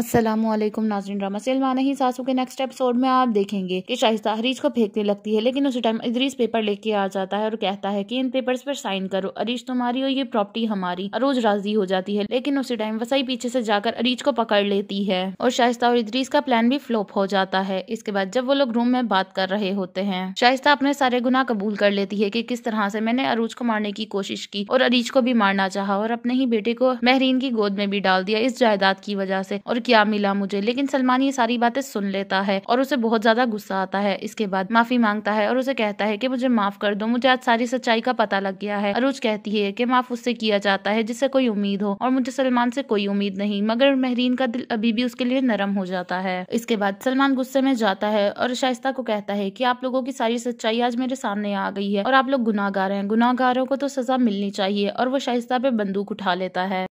असलम नाजरीन ड्रामा सलमान ही सासू के नेक्स्ट एपिसोड में आप देखेंगे कि शाहिस्ता हरीश को फेंकने लगती है लेकिन उसी टाइम इदरीस पेपर लेके आ जाता है और कहता है कि इन पेपर्स पर साइन करो अरीश तुम्हारी और ये प्रॉपर्टी हमारी अरोज राजी हो जाती है लेकिन उसी टाइम वसाई पीछे से जाकर अरीज को पकड़ लेती है और शाहिस्ता और इदरीस का प्लान भी फ्लॉप हो जाता है इसके बाद जब वो लोग रूम में बात कर रहे होते हैं शाहिस्ता अपने सारे गुना कबूल कर लेती है की किस तरह से मैंने अरूज को मारने की कोशिश की और अरीज को भी मारना चाहा और अपने ही बेटे को महरीन की गोद में भी डाल दिया इस जायदाद की वजह से और क्या मिला मुझे लेकिन सलमान ये सारी बातें सुन लेता है और उसे बहुत ज्यादा गुस्सा आता है इसके बाद माफी मांगता है और उसे कहता है की मुझे माफ कर दो मुझे आज सारी सच्चाई का पता लग गया है अरूज कहती है की माफ उससे किया जाता है जिससे कोई उम्मीद हो और मुझे सलमान से कोई उम्मीद नहीं मगर महरीन का दिल अभी भी उसके लिए नरम हो जाता है इसके बाद सलमान गुस्से में जाता है और शाइस्ता को कहता है कि आप लोगों की सारी सच्चाई आज मेरे सामने आ गई है और आप लोग गुनाहगार हैं गुनाहगारों को तो सजा मिलनी चाहिए और वो शाइस्ता पे बंदूक उठा लेता है